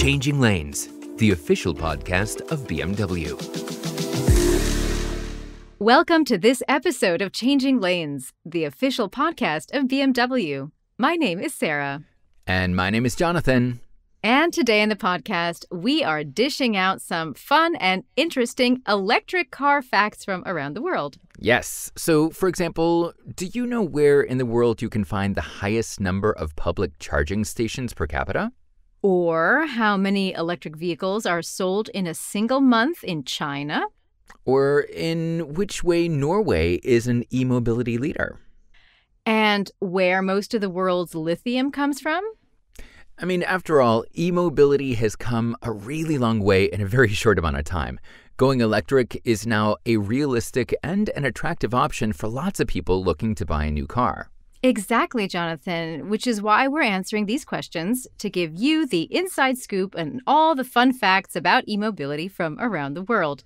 Changing Lanes, the official podcast of BMW. Welcome to this episode of Changing Lanes, the official podcast of BMW. My name is Sarah. And my name is Jonathan. And today in the podcast, we are dishing out some fun and interesting electric car facts from around the world. Yes. So, for example, do you know where in the world you can find the highest number of public charging stations per capita? Or how many electric vehicles are sold in a single month in China? Or in which way Norway is an e mobility leader? And where most of the world's lithium comes from? I mean, after all, e mobility has come a really long way in a very short amount of time. Going electric is now a realistic and an attractive option for lots of people looking to buy a new car. Exactly, Jonathan, which is why we're answering these questions to give you the inside scoop and all the fun facts about e mobility from around the world.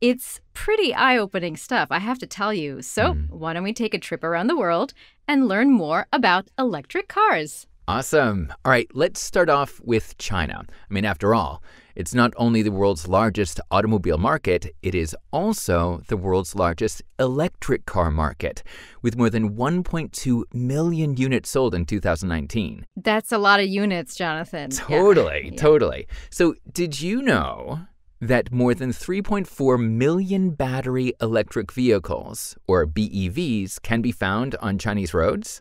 It's pretty eye opening stuff, I have to tell you. So, mm. why don't we take a trip around the world and learn more about electric cars? Awesome. All right, let's start off with China. I mean, after all, it's not only the world's largest automobile market, it is also the world's largest electric car market, with more than 1.2 million units sold in 2019. That's a lot of units, Jonathan. Totally, yeah. totally. So, did you know that more than 3.4 million battery electric vehicles, or BEVs, can be found on Chinese roads?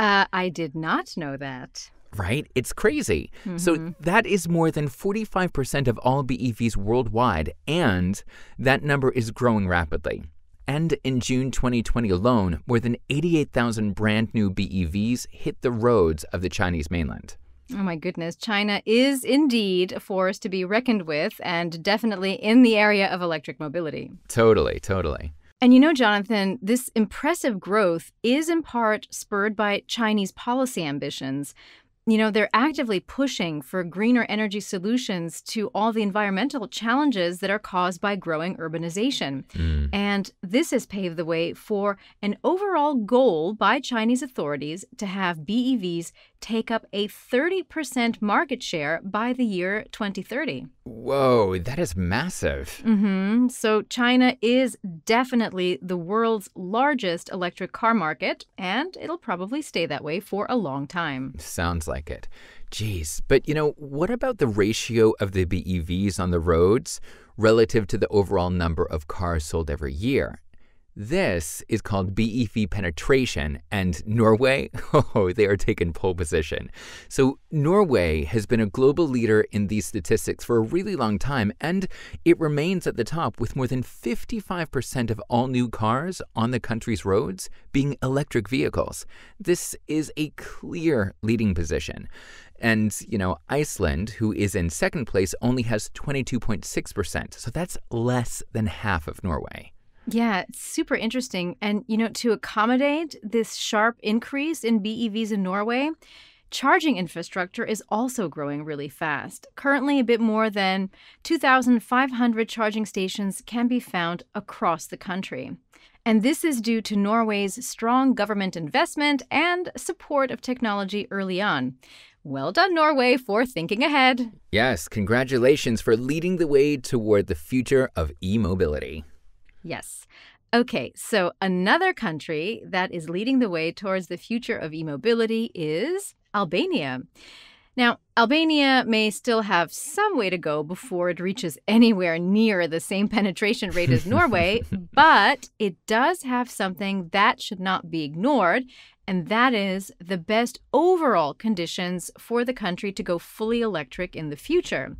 Uh, I did not know that. Right? It's crazy. Mm-hmm. So, that is more than 45% of all BEVs worldwide, and that number is growing rapidly. And in June 2020 alone, more than 88,000 brand new BEVs hit the roads of the Chinese mainland. Oh my goodness. China is indeed a force to be reckoned with and definitely in the area of electric mobility. Totally, totally. And you know, Jonathan, this impressive growth is in part spurred by Chinese policy ambitions. You know, they're actively pushing for greener energy solutions to all the environmental challenges that are caused by growing urbanization. Mm. And this has paved the way for an overall goal by Chinese authorities to have BEVs take up a 30% market share by the year 2030. Whoa, that is massive. Mm-hmm. So, China is definitely the world's largest electric car market, and it'll probably stay that way for a long time. Sounds like it. Geez, but you know, what about the ratio of the BEVs on the roads relative to the overall number of cars sold every year? This is called BEV penetration, and Norway, oh, they are taking pole position. So, Norway has been a global leader in these statistics for a really long time, and it remains at the top with more than 55% of all new cars on the country's roads being electric vehicles. This is a clear leading position. And, you know, Iceland, who is in second place, only has 22.6%, so that's less than half of Norway. Yeah, it's super interesting. And, you know, to accommodate this sharp increase in BEVs in Norway, charging infrastructure is also growing really fast. Currently, a bit more than 2,500 charging stations can be found across the country. And this is due to Norway's strong government investment and support of technology early on. Well done, Norway, for thinking ahead. Yes, congratulations for leading the way toward the future of e mobility. Yes. Okay, so another country that is leading the way towards the future of e mobility is Albania. Now, Albania may still have some way to go before it reaches anywhere near the same penetration rate as Norway, but it does have something that should not be ignored, and that is the best overall conditions for the country to go fully electric in the future.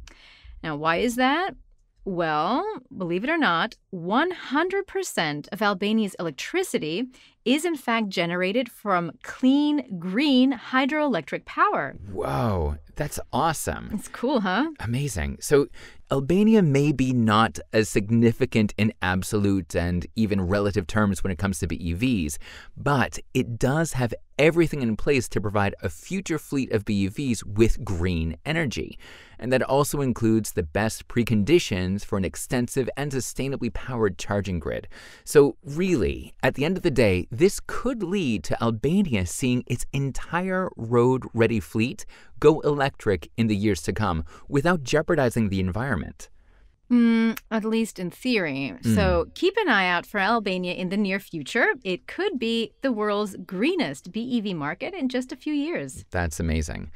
Now, why is that? Well, believe it or not, 100% of Albania's electricity is in fact generated from clean, green hydroelectric power. Whoa, that's awesome. It's cool, huh? Amazing. So, Albania may be not as significant in absolute and even relative terms when it comes to BEVs, but it does have everything in place to provide a future fleet of BUVs with green energy. And that also includes the best preconditions for an extensive and sustainably powered charging grid. So, really, at the end of the day, this could lead to Albania seeing its entire road ready fleet go electric in the years to come without jeopardizing the environment. Mm, at least in theory. Mm. So hmm. keep an eye out for Albania in the near future. It could be the world's greenest BEV market in just a few years. That's amazing.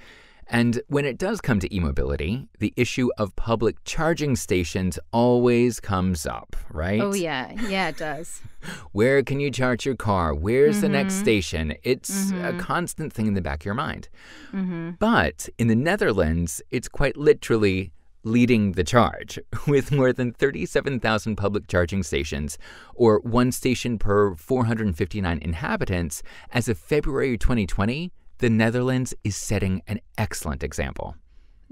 And when it does come to e mobility, the issue of public charging stations always comes up, right? Oh, yeah. Yeah, it does. Where can you charge your car? Where's mm -hmm. the next mm-hmm. station? It's mm -hmm. a mm-hmm. constant thing in the back of your mind. -hmm. But in the Netherlands, it's quite literally leading the charge, with more than 37,000 public charging stations, or one station per 459 inhabitants, as of February 2020, the Netherlands is setting an excellent example.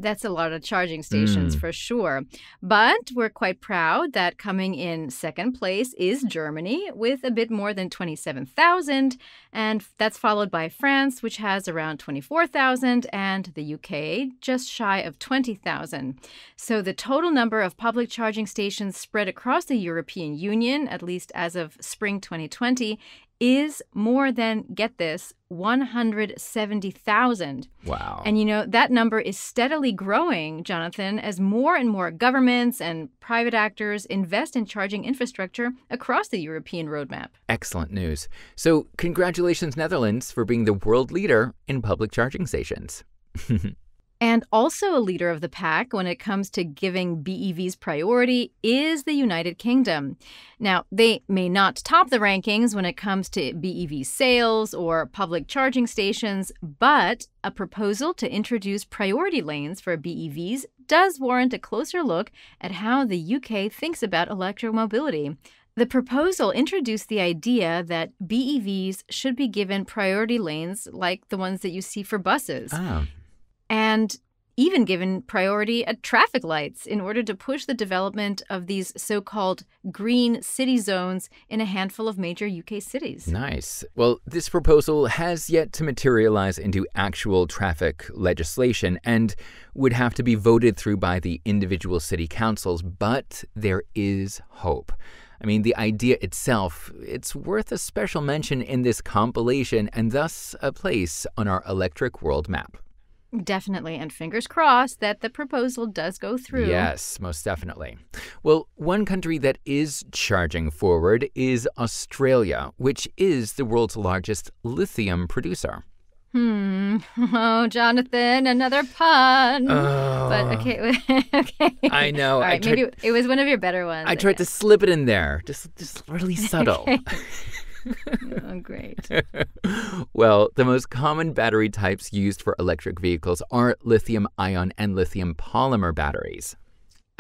That's a lot of charging stations mm. for sure. But we're quite proud that coming in second place is Germany with a bit more than 27,000. And that's followed by France, which has around 24,000, and the UK, just shy of 20,000. So the total number of public charging stations spread across the European Union, at least as of spring 2020, is more than, get this, 170,000. Wow. And you know, that number is steadily growing, Jonathan, as more and more governments and private actors invest in charging infrastructure across the European roadmap. Excellent news. So, congratulations, Netherlands, for being the world leader in public charging stations. And also a leader of the pack when it comes to giving BEVs priority is the United Kingdom. Now, they may not top the rankings when it comes to BEV sales or public charging stations, but a proposal to introduce priority lanes for BEVs does warrant a closer look at how the UK thinks about electromobility. The proposal introduced the idea that BEVs should be given priority lanes like the ones that you see for buses. Ah and even given priority at traffic lights in order to push the development of these so called green city zones in a handful of major UK cities. Nice. Well, this proposal has yet to materialize into actual traffic legislation and would have to be voted through by the individual city councils, but there is hope. I mean, the idea itself, it's worth a special mention in this compilation and thus a place on our electric world map. Definitely. And fingers crossed that the proposal does go through. Yes, most definitely. Well, one country that is charging forward is Australia, which is the world's largest lithium producer. Hmm. Oh, Jonathan, another pun. Oh. But okay, okay. I know. All right, I tried, maybe it was one of your better ones. I tried to slip it in there, just just really subtle. oh, great. well, the most common battery types used for electric vehicles are lithium ion and lithium polymer batteries.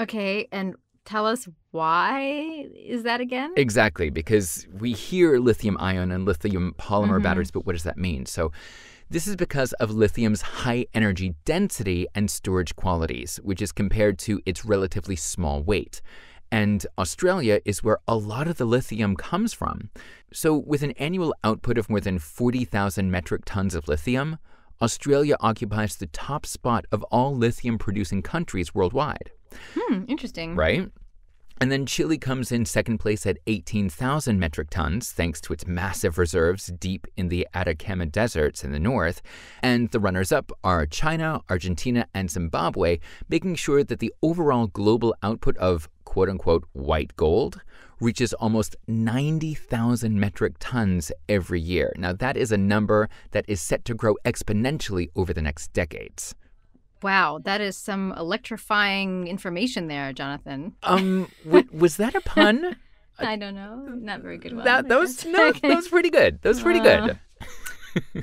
Okay, and tell us why is that again? Exactly, because we hear lithium ion and lithium polymer mm-hmm. batteries, but what does that mean? So this is because of lithium's high energy density and storage qualities, which is compared to its relatively small weight and Australia is where a lot of the lithium comes from. So, with an annual output of more than 40,000 metric tons of lithium, Australia occupies the top spot of all lithium producing countries worldwide. Hmm, interesting. Right? And then Chile comes in second place at 18,000 metric tons, thanks to its massive reserves deep in the Atacama deserts in the north. And the runners up are China, Argentina, and Zimbabwe, making sure that the overall global output of quote unquote white gold reaches almost 90,000 metric tons every year. Now, that is a number that is set to grow exponentially over the next decades. Wow, that is some electrifying information there, Jonathan. Um, was that a pun? I don't know. Not very good one. That, that was no, that was pretty good. That was pretty good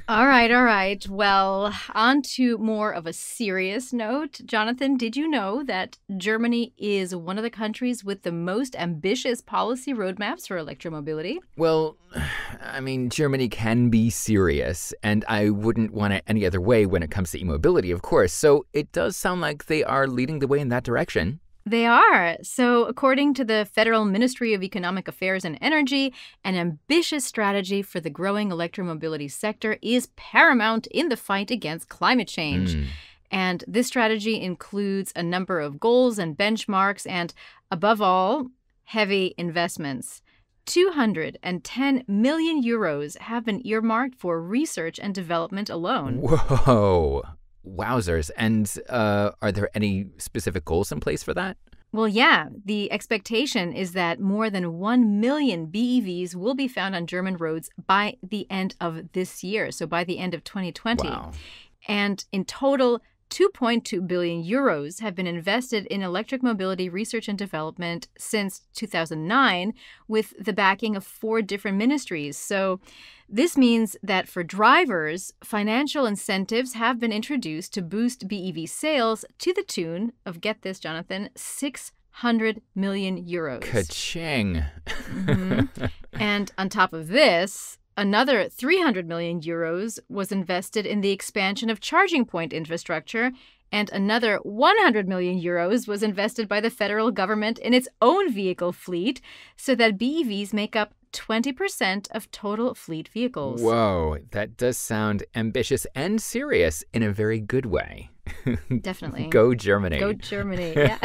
all right, all right. Well, on to more of a serious note. Jonathan, did you know that Germany is one of the countries with the most ambitious policy roadmaps for electromobility? Well, I mean, Germany can be serious, and I wouldn't want it any other way when it comes to e mobility, of course. So it does sound like they are leading the way in that direction. They are. So, according to the Federal Ministry of Economic Affairs and Energy, an ambitious strategy for the growing electromobility sector is paramount in the fight against climate change. Mm. And this strategy includes a number of goals and benchmarks, and above all, heavy investments. 210 million euros have been earmarked for research and development alone. Whoa. Wowzers. And uh, are there any specific goals in place for that? Well, yeah. The expectation is that more than 1 million BEVs will be found on German roads by the end of this year, so by the end of 2020. Wow. And in total, 2.2 billion euros have been invested in electric mobility research and development since 2009 with the backing of four different ministries. So, this means that for drivers, financial incentives have been introduced to boost BEV sales to the tune of get this, Jonathan, 6 hundred million euros. Ka-ching. mm-hmm. And on top of this, Another 300 million euros was invested in the expansion of charging point infrastructure, and another 100 million euros was invested by the federal government in its own vehicle fleet so that BEVs make up 20% of total fleet vehicles. Whoa, that does sound ambitious and serious in a very good way. Definitely. Go Germany. Go Germany. Yeah.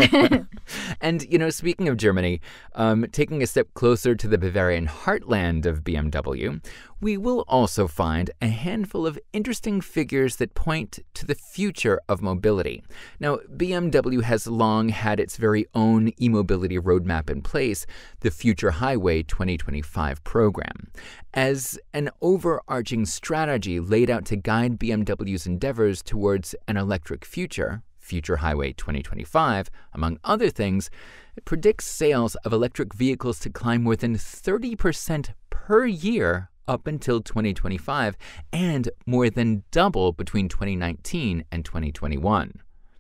and, you know, speaking of Germany, um, taking a step closer to the Bavarian heartland of BMW, we will also find a handful of interesting figures that point to the future of mobility. Now, BMW has long had its very own e mobility roadmap in place, the Future Highway 2025 program, as an overarching strategy laid out to guide BMW's endeavors towards an electric Future, Future Highway 2025, among other things, predicts sales of electric vehicles to climb more than 30% per year up until 2025 and more than double between 2019 and 2021.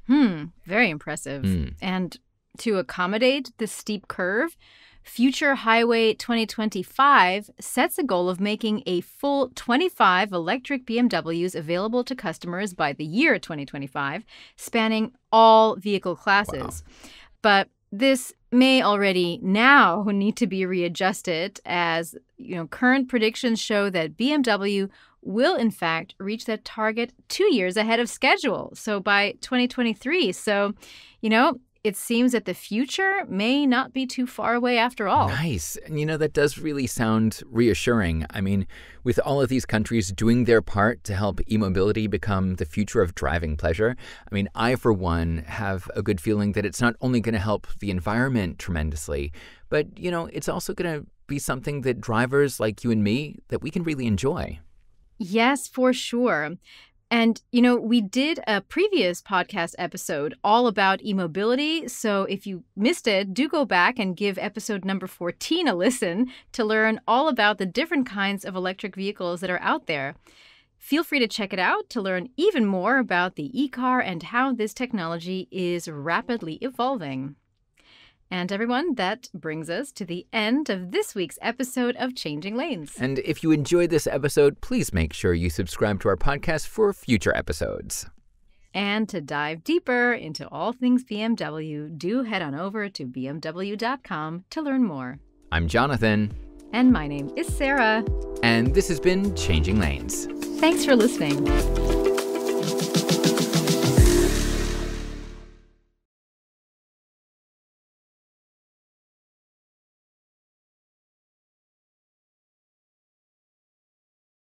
Hmm, very impressive. Mm. And to accommodate the steep curve, Future Highway 2025 sets a goal of making a full 25 electric BMWs available to customers by the year 2025, spanning all vehicle classes. Wow. But this may already now need to be readjusted as you know current predictions show that BMW will in fact reach that target 2 years ahead of schedule so by 2023 so you know it seems that the future may not be too far away after all. Nice. And you know, that does really sound reassuring. I mean, with all of these countries doing their part to help e mobility become the future of driving pleasure, I mean, I, for one, have a good feeling that it's not only going to help the environment tremendously, but, you know, it's also going to be something that drivers like you and me that we can really enjoy. Yes, for sure. And, you know, we did a previous podcast episode all about e mobility. So if you missed it, do go back and give episode number 14 a listen to learn all about the different kinds of electric vehicles that are out there. Feel free to check it out to learn even more about the e car and how this technology is rapidly evolving. And everyone, that brings us to the end of this week's episode of Changing Lanes. And if you enjoyed this episode, please make sure you subscribe to our podcast for future episodes. And to dive deeper into all things BMW, do head on over to BMW.com to learn more. I'm Jonathan. And my name is Sarah. And this has been Changing Lanes. Thanks for listening.